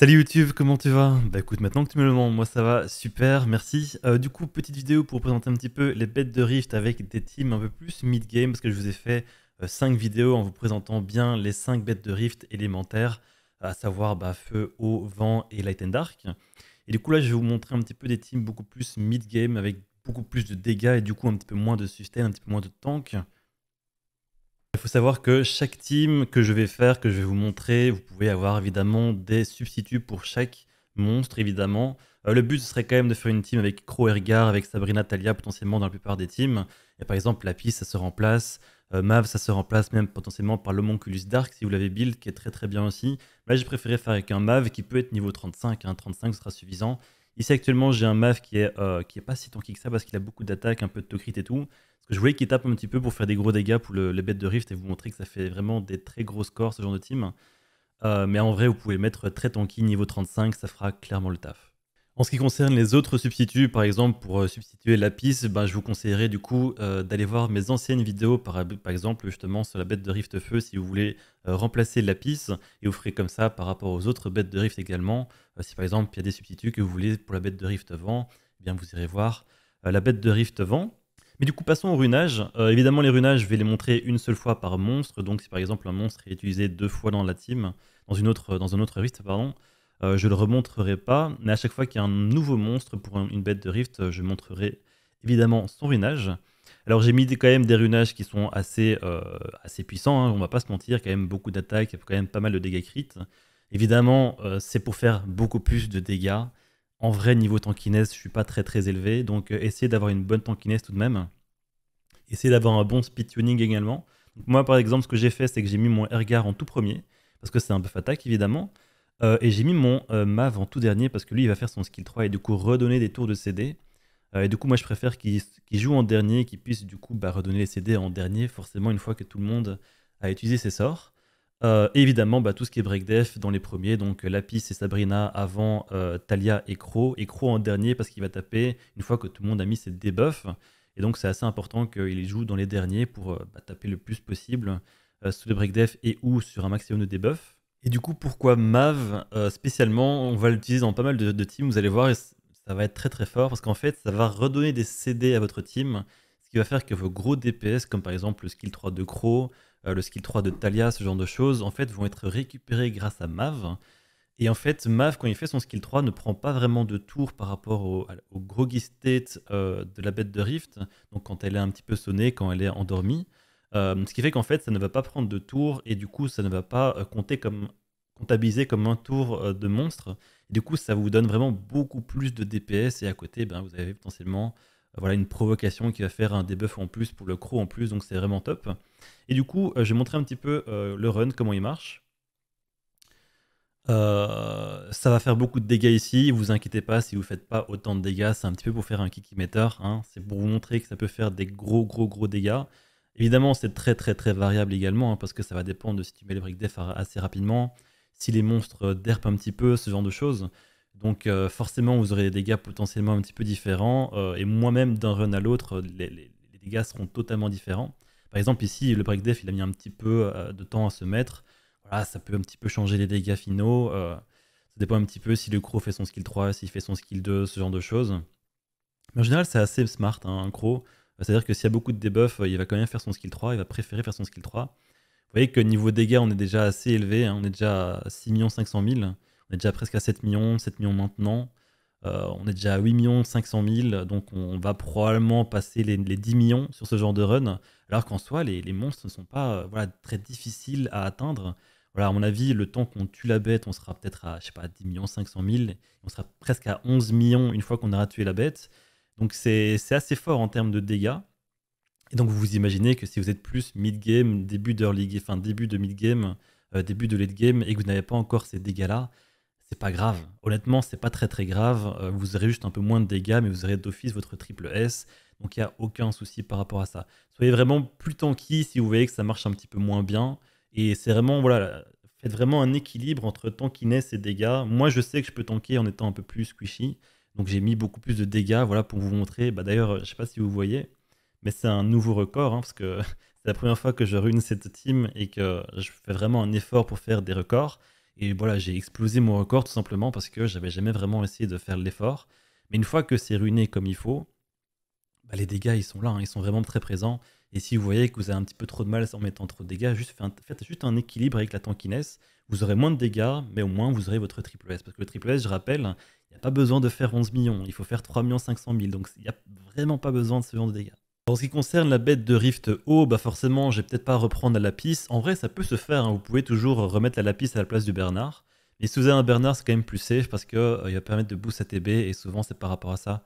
Salut YouTube, comment tu vas Bah écoute, maintenant que tu me le demandes, moi ça va super, merci. Euh, du coup, petite vidéo pour présenter un petit peu les bêtes de Rift avec des teams un peu plus mid-game, parce que je vous ai fait euh, cinq 5 vidéos en vous présentant bien les 5 bêtes de Rift élémentaires, à savoir bah, feu, eau, vent et light and dark. Et du coup là, je vais vous montrer un petit peu des teams beaucoup plus mid-game, avec beaucoup plus de dégâts et du coup un petit peu moins de sustain, un petit peu moins de tank. Il faut savoir que chaque team que je vais faire, que je vais vous montrer, vous pouvez avoir évidemment des substituts pour chaque monstre, évidemment. Euh, le but serait quand même de faire une team avec Ergar, avec Sabrina Talia potentiellement dans la plupart des teams. Et par exemple, Lapis, ça se remplace. Euh, Mav, ça se remplace même potentiellement par l'Homonculus Dark, si vous l'avez build, qui est très très bien aussi. Mais j'ai préféré faire avec un Mav qui peut être niveau 35. un 35 sera suffisant. Ici, actuellement, j'ai un MAF qui est, euh, qui est pas si tanky que ça parce qu'il a beaucoup d'attaques, un peu de tocrit et tout. que je voulais qu'il tape un petit peu pour faire des gros dégâts pour les bêtes de Rift et vous montrer que ça fait vraiment des très gros scores, ce genre de team. Euh, mais en vrai, vous pouvez mettre très tanky niveau 35, ça fera clairement le taf. En ce qui concerne les autres substituts, par exemple pour euh, substituer Lapis, ben, je vous conseillerais du coup euh, d'aller voir mes anciennes vidéos, par, exemple justement sur la bête de Rift Feu, si vous voulez euh, remplacer Lapis, et vous ferez comme ça par rapport aux autres bêtes de Rift également. si par exemple il y a des substituts que vous voulez pour la bête de Rift Vent, eh bien vous irez voir la bête de Rift Vent. Mais du coup, passons au runage. évidemment, les runages, je vais les montrer une seule fois par monstre. Donc, si par exemple un monstre est utilisé deux fois dans la team, dans, une autre, dans un autre Rift, pardon, euh, je le remontrerai pas, mais à chaque fois qu'il y a un nouveau monstre pour une bête de Rift, euh, je montrerai évidemment son runage. Alors j'ai mis quand même des runages qui sont assez, euh, assez puissants, hein, on va pas se mentir, quand même beaucoup d'attaques, quand même pas mal de dégâts crit. Évidemment, c'est pour faire beaucoup plus de dégâts. En vrai, niveau tankiness, je suis pas très très élevé, donc essayez d'avoir une bonne tankiness tout de même. Essayez d'avoir un bon speed tuning également. moi par exemple, ce que j'ai fait, c'est que j'ai mis mon Ergar en tout premier, parce que c'est un buff attaque évidemment. Euh, et j'ai mis mon euh, Mav en tout dernier parce que lui, il va faire son skill 3 et du coup redonner des tours de CD. Euh, et du coup, moi, je préfère qu'il joue en dernier, qu'il puisse du coup bah, redonner les CD en dernier, forcément, une fois que tout le monde a utilisé ses sorts. évidemment, bah, tout ce qui est breakdef dans les premiers, donc Lapis et Sabrina avant Talia et Crow. Et Crow en dernier parce qu'il va taper une fois que tout le monde a mis ses debuffs. Et donc, c'est assez important qu'il joue dans les derniers pour bah, taper le plus possible sous les breakdef et ou sur un maximum de debuffs. Et du coup, pourquoi MAV euh, spécialement On va l'utiliser dans pas mal de, teams, vous allez voir, et ça va être très très fort parce qu'en fait, ça va redonner des CD à votre team, ce qui va faire que vos gros DPS, comme par exemple le skill 3 de Crow, euh, le skill 3 de Talia, ce genre de choses, en fait, vont être récupérés grâce à MAV. Et en fait, Mav, quand il fait son skill 3, ne prend pas vraiment de tour par rapport au, au groggy state euh, de la bête de Rift. Donc, quand elle est un petit peu sonnée, quand elle est endormie. Euh, ce qui fait qu'en fait, ça ne va pas prendre de tour et du coup, ça ne va pas euh, compter comme comptabiliser comme un tour euh, de monstre. Et du coup, ça vous donne vraiment beaucoup plus de DPS et à côté, ben, vous avez potentiellement voilà une provocation qui va faire un debuff en plus pour le crow en plus, donc c'est vraiment top. Et du coup, je vais montrer un petit peu le run, comment il marche. ça va faire beaucoup de dégâts ici, vous inquiétez pas si vous faites pas autant de dégâts, c'est un petit peu pour faire un kick hein. c'est pour vous montrer que ça peut faire des gros gros gros dégâts. Évidemment, c'est très très très variable également, hein, parce que ça va dépendre de si tu mets le break def assez rapidement, si les monstres derpent un petit peu, ce genre de choses. Donc euh, forcément, vous aurez des dégâts potentiellement un petit peu différents, euh, et moi-même d'un run à l'autre, les, dégâts seront totalement différents. Par exemple, ici, le break def, il a mis un petit peu euh, de temps à se mettre. Voilà, ça peut un petit peu changer les dégâts finaux. ça dépend un petit peu si le Crow fait son skill 3, s'il fait son skill 2, ce genre de choses. Mais en général, c'est assez smart, hein, un Crow, bah, c'est-à-dire que s'il y a beaucoup de debuffs, euh, il va quand même faire son skill 3, il va préférer faire son skill 3. Vous voyez que niveau dégâts, on est déjà assez élevé, hein. on est déjà à 6 500 000, on est déjà presque à 7 millions, 7 millions maintenant, euh, on est déjà à 8 500 000, donc on va probablement passer les, 10 millions sur ce genre de run, alors qu'en soi, les, monstres ne sont pas euh, très difficiles à atteindre. Voilà, à mon avis, le temps qu'on tue la bête, on sera peut-être à, je sais pas, 10 500 000, on sera presque à 11 millions une fois qu'on aura tué la bête. Donc c'est assez fort en termes de dégâts. Et donc vous vous imaginez que si vous êtes plus mid-game, début d'early enfin début de mid-game, euh, début de late-game, et que vous n'avez pas encore ces dégâts-là, c'est pas grave. Honnêtement, c'est pas très très grave. Euh, vous aurez juste un peu moins de dégâts, mais vous aurez d'office votre triple S. Donc il n'y a aucun souci par rapport à ça. Soyez vraiment plus tanky si vous voyez que ça marche un petit peu moins bien. Et c'est vraiment, voilà, faites vraiment un équilibre entre tankiness et dégâts. Moi, je sais que je peux tanker en étant un peu plus squishy. Donc j'ai mis beaucoup plus de dégâts, voilà, pour vous montrer. Bah, D'ailleurs, je ne sais pas si vous voyez, mais c'est un nouveau record, hein, parce que c'est la première fois que je ruine cette team et que je fais vraiment un effort pour faire des records. Et voilà, j'ai explosé mon record tout simplement parce que j'avais jamais vraiment essayé de faire l'effort. Mais une fois que c'est ruiné comme il faut, bah, les dégâts, ils sont là, hein, ils sont vraiment très présents. Et si vous voyez que vous avez un petit peu trop de mal en mettant trop de dégâts, juste faites juste un équilibre avec la tankiness. Vous aurez moins de dégâts, mais au moins vous aurez votre triple S. Parce que le triple S, je rappelle, il n'y a pas besoin de faire 11 millions, il faut faire 3 500 000. Donc il n'y a vraiment pas besoin de ce genre de dégâts. En ce qui concerne la bête de Rift haut, bah forcément, j'ai peut-être pas à reprendre la lapis. En vrai, ça peut se faire, hein. vous pouvez toujours remettre la lapis à la place du Bernard. Mais si vous avez un Bernard, c'est quand même plus safe parce qu'il euh, va permettre de boost TB et souvent c'est par rapport à ça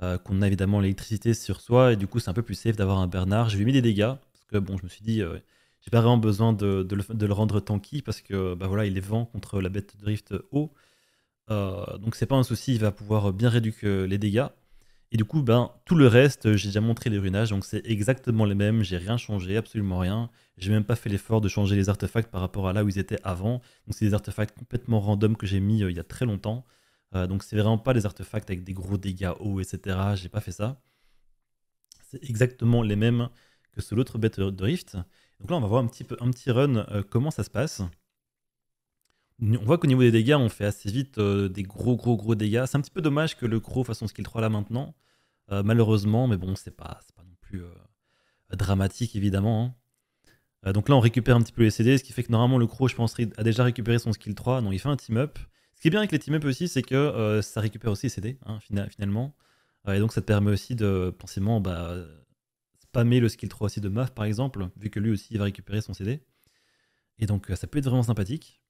euh, qu'on a évidemment l'électricité sur soi, et du coup c'est un peu plus safe d'avoir un Bernard. Je lui ai mis des dégâts, parce que bon, je me suis dit, euh, j'ai pas vraiment besoin de, le, rendre tanky, parce que bah voilà, il est vent contre la bête drift haut, euh, donc c'est pas un souci, il va pouvoir bien réduire les dégâts. Et du coup, ben, tout le reste, j'ai déjà montré les runages, donc c'est exactement les mêmes, j'ai rien changé, absolument rien. J'ai même pas fait l'effort de changer les artefacts par rapport à là où ils étaient avant. Donc c'est des artefacts complètement random que j'ai mis il y a très longtemps. Euh, donc c'est vraiment pas des artefacts avec des gros dégâts hauts, etc. J'ai pas fait ça. C'est exactement les mêmes que sur l'autre bête de Rift. Donc là, on va voir un petit, peu, un petit run euh, comment ça se passe. On voit qu'au niveau des dégâts, on fait assez vite euh, des gros, gros, gros dégâts. C'est un petit peu dommage que le crow fasse son skill 3 là maintenant. malheureusement, mais bon, c'est pas, pas non plus dramatique évidemment. Hein. Donc là, on récupère un petit peu les CD, ce qui fait que normalement le crow, je pense, a déjà récupéré son skill 3. Non, il fait un team up. Ce qui est bien avec les team-up aussi, c'est que euh, ça récupère aussi les CD, hein, finalement. Euh, et donc ça te permet aussi de, potentiellement bah, spammer le skill 3 aussi de Mav par exemple, vu que lui aussi il va récupérer son CD. Et donc euh, ça peut être vraiment sympathique.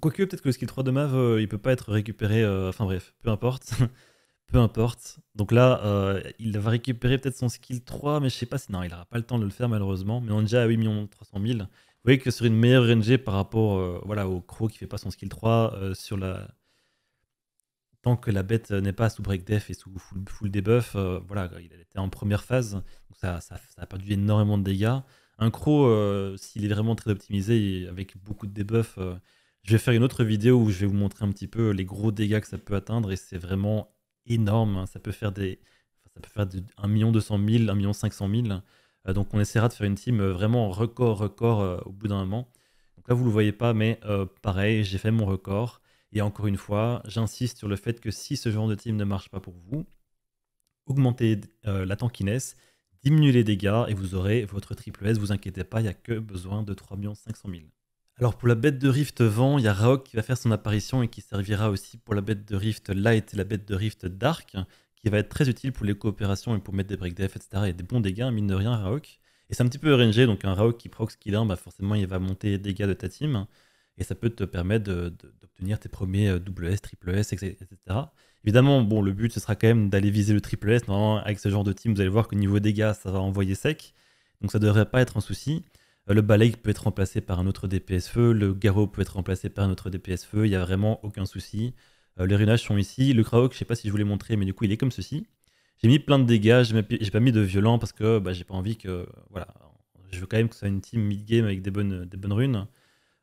Quoique, peut-être que le skill 3 de Mav, il peut pas être récupéré. enfin bref, peu importe. peu importe. Donc là, il va récupérer peut-être son skill 3, mais je sais pas si. Non, il n'aura pas le temps de le faire malheureusement. Mais on est déjà à 8 300 000. Vous voyez que sur une meilleure RNG par rapport euh, voilà, au Crow qui fait pas son skill 3, euh, sur la... tant que la bête euh, n'est pas sous break def et sous full, debuff, voilà, il était en première phase, ça, a perdu énormément de dégâts. Un Crow, s'il est vraiment très optimisé avec beaucoup de debuffs, je vais faire une autre vidéo où je vais vous montrer un petit peu les gros dégâts que ça peut atteindre et c'est vraiment énorme. Hein. Ça peut faire des, ça peut faire 1 200 000, 1 500 000. Euh, donc on essaiera de faire une team euh, vraiment record, record euh, au bout d'un moment. Donc là, vous ne le voyez pas, mais pareil, j'ai fait mon record. Et encore une fois, j'insiste sur le fait que si ce genre de team ne marche pas pour vous, augmentez la tankiness, diminuez les dégâts et vous aurez votre triple S. Vous inquiétez pas, il n'y a que besoin de 3 500 000. Alors pour la bête de Rift Vent, il y a Raok qui va faire son apparition et qui servira aussi pour la bête de Rift Light et la bête de Rift Dark qui va être très utile pour les coopérations et pour mettre des break def, etc. Et des bons dégâts, mine de rien, Raok. Et c'est un petit peu RNG, donc un Raok qui qu'il qu'il bah forcément, il va monter les dégâts de ta team. Et ça peut te permettre d'obtenir tes premiers WS, euh, triple S, etc. Évidemment, bon, le but, ce sera quand même d'aller viser le triple S. Normalement, avec ce genre de team, vous allez voir que niveau dégâts, ça va envoyer sec. Donc ça ne devrait pas être un souci. Euh, le baleig peut être remplacé par un autre DPS feu, le garrot peut être remplacé par un autre DPS feu, il n'y a vraiment aucun souci. Euh, les runages sont ici. Le Kraok, je sais pas si je vous l'ai montré, mais du coup, il est comme ceci. J'ai mis plein de dégâts, j'ai pas mis de violent parce que bah, j'ai pas envie que. Voilà, je veux quand même que ce soit une team mid-game avec des bonnes, des bonnes runes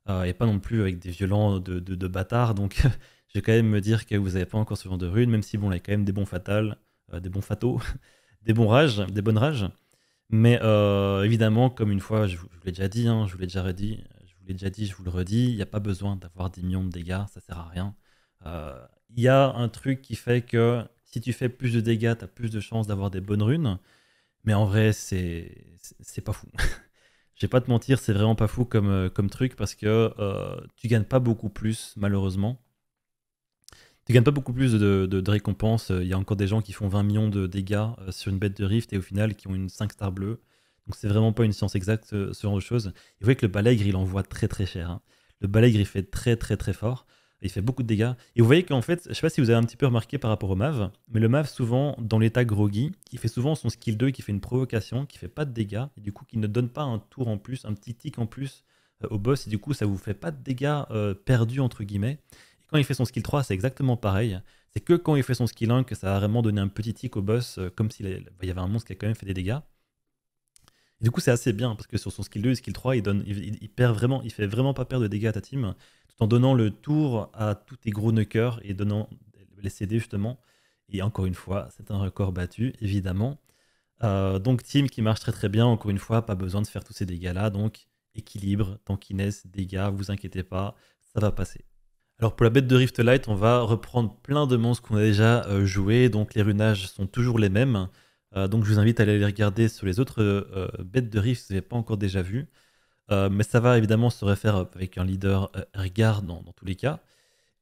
euh, et pas non plus avec des violents de, de, bâtards. Donc, je vais quand même me dire que vous avez pas encore ce genre de runes, même si bon, là, il y a quand même des bons fatals, euh, des bons fatos, des bons rages, des bonnes rages. Mais évidemment, comme une fois, je vous, l'ai déjà dit, hein, je vous l'ai déjà redit, je vous l'ai déjà dit, je vous le redis, il n'y a pas besoin d'avoir 10 millions de dégâts, ça sert à rien. Il euh, y a un truc qui fait que si tu fais plus de dégâts, tu as plus de chances d'avoir des bonnes runes. Mais en vrai, c'est pas fou. Je vais pas te mentir, c'est vraiment pas fou comme, euh, truc parce que euh, tu gagnes pas beaucoup plus, malheureusement. Tu gagnes pas beaucoup plus de, de, récompenses. Il y a encore des gens qui font 20 millions de dégâts sur une bête de rift et au final qui ont une 5 star bleue. Donc c'est vraiment pas une science exacte ce, genre de choses. Et vous voyez que le balègre, il envoie très très cher. Hein. Le balègre, il fait très très très fort. Il fait beaucoup de dégâts. Et vous voyez qu'en fait, je sais pas si vous avez un petit peu remarqué par rapport au Mav, mais le Mav, souvent, dans l'état groggy, il fait souvent son skill 2 qui fait une provocation, qui fait pas de dégâts, et du coup, qui ne donne pas un tour en plus, un petit tick en plus euh, au boss, et du coup, ça vous fait pas de dégâts euh, perdus, entre guillemets. Et quand il fait son skill 3, c'est exactement pareil. C'est que quand il fait son skill 1 que ça a vraiment donné un petit tick au boss, euh, comme s'il y avait un monstre qui a quand même fait des dégâts du coup, c'est assez bien parce que sur son skill 2 et skill 3, il, donne, il, perd vraiment, il fait vraiment pas perdre de dégâts à ta team tout en donnant le tour à tous tes gros nukers et donnant les CD justement. Et encore une fois, c'est un record battu, évidemment. Euh, donc, team qui marche très très bien, encore une fois, pas besoin de faire tous ces dégâts là. Donc, équilibre, tankiness, dégâts, vous inquiétez pas, ça va passer. Alors pour la bête de Rift Light, on va reprendre plein de monstres qu'on a déjà euh, joué, donc les runages sont toujours les mêmes. Euh, donc je vous invite à aller les regarder sur les autres euh, bêtes de rift si vous n'avez pas encore déjà vu. Euh, mais ça va évidemment se refaire avec un leader regard dans, tous les cas.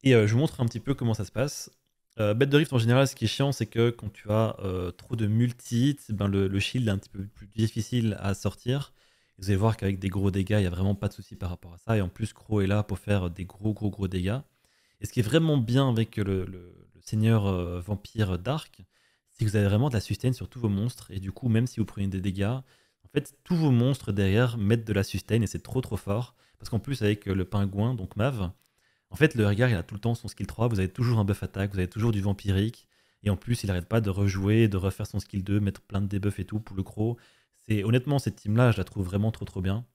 Et je vous montre un petit peu comment ça se passe. bête de rift en général, ce qui est chiant, c'est que quand tu as trop de multi eh ben le, shield est un petit peu plus difficile à sortir. Vous allez voir qu'avec des gros dégâts, il n'y a vraiment pas de souci par rapport à ça. Et en plus, Crow est là pour faire des gros, gros, gros dégâts. Et ce qui est vraiment bien avec le, seigneur vampire Dark, c'est vous avez vraiment de la sustain sur tous vos monstres. Et du coup, même si vous prenez des dégâts, en fait, tous vos monstres derrière mettent de la sustain et c'est trop trop fort. Parce qu'en plus, avec euh, le pingouin, donc Mav, en fait, le regard, il a tout le temps son skill 3. Vous avez toujours un buff attaque, vous avez toujours du vampirique. Et en plus, il n'arrête pas de rejouer, de refaire son skill 2, mettre plein de debuffs et tout pour le croc. C'est honnêtement cette team là, je la trouve vraiment trop trop bien.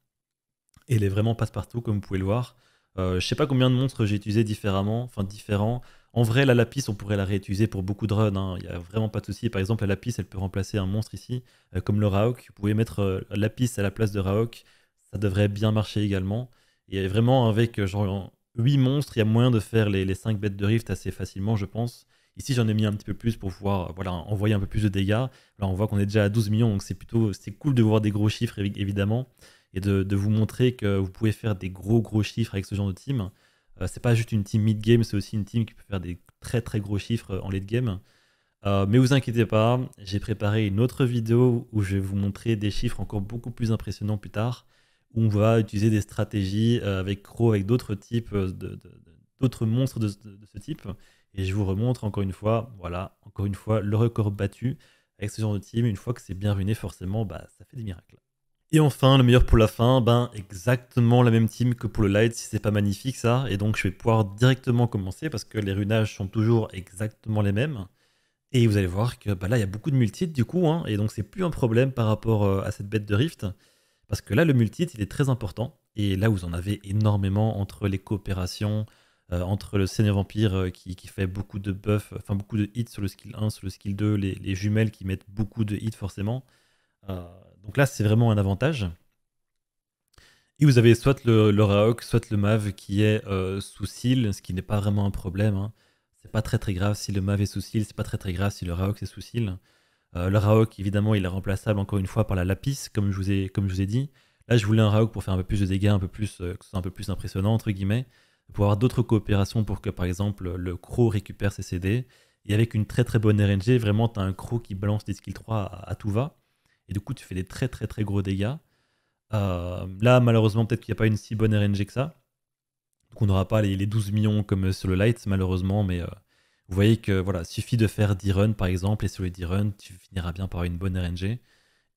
Et elle est vraiment passe partout comme vous pouvez le voir. Je euh, je sais pas combien de monstres j'ai utilisé différemment, enfin différents. En vrai, la lapis, on pourrait la réutiliser pour beaucoup de runs. Hein. Il n'y a vraiment pas de souci. Par exemple, la lapis, elle peut remplacer un monstre ici, euh, comme le Raok. Vous pouvez mettre euh, la lapis à la place de Raok. Ça devrait bien marcher également. Et vraiment, avec euh, genre 8 monstres, il y a moyen de faire les, 5 bêtes de rift assez facilement, je pense. Ici, j'en ai mis un petit peu plus pour pouvoir voilà, envoyer un peu plus de dégâts. Là, on voit qu'on est déjà à 12 millions, donc c'est plutôt c'est cool de voir des gros chiffres, évidemment, et de, de, vous montrer que vous pouvez faire des gros, gros chiffres avec ce genre de team. Euh, c'est pas juste une team mid-game, c'est aussi une team qui peut faire des très très gros chiffres en late game. Euh, mais vous inquiétez pas, j'ai préparé une autre vidéo où je vais vous montrer des chiffres encore beaucoup plus impressionnants plus tard, où on va utiliser des stratégies euh, avec Crow, avec d'autres types, d'autres monstres de, ce type. Et je vous remontre encore une fois, voilà, encore une fois, le record battu avec ce genre de team. Une fois que c'est bien ruiné, forcément, bah, ça fait des miracles. Et enfin, le meilleur pour la fin, ben exactement la même team que pour le light, si c'est pas magnifique ça. Et donc je vais pouvoir directement commencer parce que les runages sont toujours exactement les mêmes. Et vous allez voir que bah là, il y a beaucoup de multit du coup, hein. et donc c'est plus un problème par rapport euh, à cette bête de Rift. Parce que là, le multit il est très important. Et là, vous en avez énormément entre les coopérations, euh, entre le Seigneur Vampire euh, qui, fait beaucoup de buffs, enfin beaucoup de hits sur le skill 1, sur le skill 2, les, jumelles qui mettent beaucoup de hits forcément. Donc là, c'est vraiment un avantage. Et vous avez soit le, Raok, soit le Mav qui est euh, sous cils, ce qui n'est pas vraiment un problème. Ce hein. C'est pas très très grave si le Mav est sous cils, c'est pas très très grave si le Raok est sous cils. Euh, le Raok, évidemment, il est remplaçable encore une fois par la Lapis, comme je vous ai, comme je vous ai dit. Là, je voulais un Raok pour faire un peu plus de dégâts, un peu plus, euh, que ce soit un peu plus impressionnant, entre guillemets. Pour avoir d'autres coopérations pour que, par exemple, le Crow récupère ses CD. Et avec une très très bonne RNG, vraiment, tu as un Crow qui balance des skills 3 à tout va du coup, tu fais des très très très gros dégâts. Euh, là, malheureusement, peut-être qu'il n'y a pas une si bonne RNG que ça. Donc on n'aura pas les, 12 millions comme sur le Light, malheureusement, mais euh, vous voyez que voilà, suffit de faire 10 runs par exemple, et sur les 10 runs, tu finiras bien par une bonne RNG,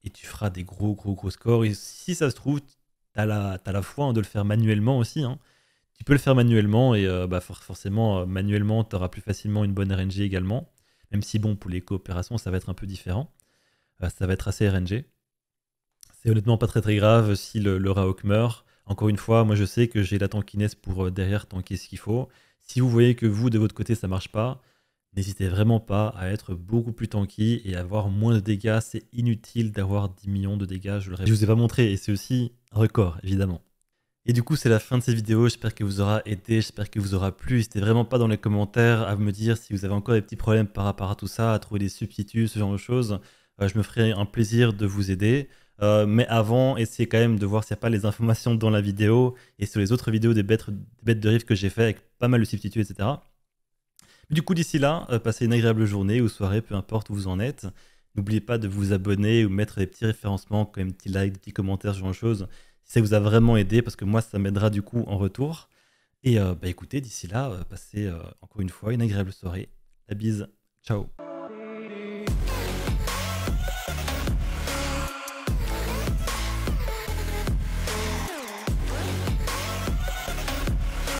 et tu feras des gros, gros, gros scores. Et si ça se trouve, tu as la, foi hein, de le faire manuellement aussi. Hein. Tu peux le faire manuellement, et euh, bah, forcément, manuellement, tu auras plus facilement une bonne RNG également. Même si, bon, pour les coopérations, ça va être un peu différent. Euh, ça va être assez RNG. C'est honnêtement pas très très grave si le, Raok meurt. Encore une fois, moi je sais que j'ai la tankiness pour euh, derrière tanker ce qu'il faut. Si vous voyez que vous, de votre côté, ça marche pas, n'hésitez vraiment pas à être beaucoup plus tanky et avoir moins de dégâts. C'est inutile d'avoir 10 millions de dégâts, je le répète. Je vous ai pas montré et c'est aussi un record, évidemment. Et du coup, c'est la fin de cette vidéo. J'espère que vous aura aidé, j'espère que vous aura plu. N'hésitez vraiment pas dans les commentaires à me dire si vous avez encore des petits problèmes par rapport à tout ça, à trouver des substituts, ce genre de choses. Euh, je me ferai un plaisir de vous aider. Euh, mais avant, essayez quand même de voir s'il n'y a pas les informations dans la vidéo et sur les autres vidéos des bêtes, bêtes de rive que j'ai fait avec pas mal de substituts, etc. du coup, d'ici là, euh, passez une agréable journée ou soirée, peu importe où vous en êtes. N'oubliez pas de vous abonner ou mettre des petits référencements, comme des petits likes, des petits commentaires, ce genre de choses, si ça vous a vraiment aidé, parce que moi, ça m'aidera du coup en retour. Et bah, écoutez, d'ici là, passez encore une fois une agréable soirée. La bise, ciao